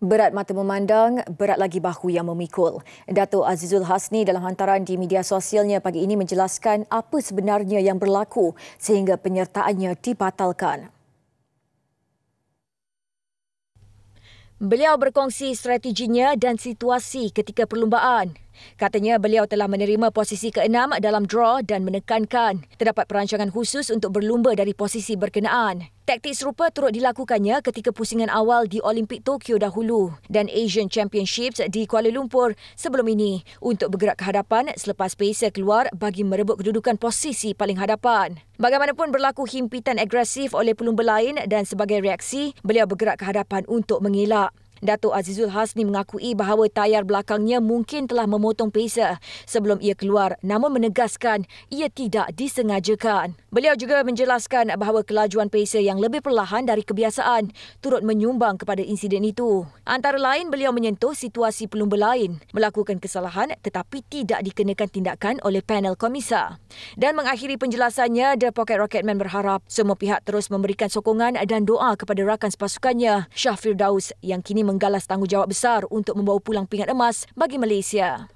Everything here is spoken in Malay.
Berat mata memandang, berat lagi bahu yang memikul. Datuk Azizul Hasni dalam hantaran di media sosialnya pagi ini menjelaskan apa sebenarnya yang berlaku sehingga penyertaannya dibatalkan. Beliau berkongsi strateginya dan situasi ketika perlumbaan. Katanya beliau telah menerima posisi keenam dalam draw dan menekankan terdapat perancangan khusus untuk berlumba dari posisi berkenaan. Taktik serupa turut dilakukannya ketika pusingan awal di Olimpik Tokyo dahulu dan Asian Championships di Kuala Lumpur sebelum ini untuk bergerak ke hadapan selepas pacer keluar bagi merebut kedudukan posisi paling hadapan. Bagaimanapun berlaku himpitan agresif oleh pelumba lain dan sebagai reaksi, beliau bergerak ke hadapan untuk mengelak. Datuk Azizul Hasni mengakui bahawa tayar belakangnya mungkin telah memotong pesa sebelum ia keluar namun menegaskan ia tidak disengajakan. Beliau juga menjelaskan bahawa kelajuan pesa yang lebih perlahan dari kebiasaan turut menyumbang kepada insiden itu. Antara lain beliau menyentuh situasi pelumba lain melakukan kesalahan tetapi tidak dikenakan tindakan oleh panel komisar. Dan mengakhiri penjelasannya, The Pocket Rocketman berharap semua pihak terus memberikan sokongan dan doa kepada rakan sepasukannya, Syafir Daus yang kini menggalas tanggungjawab besar untuk membawa pulang pingat emas bagi Malaysia.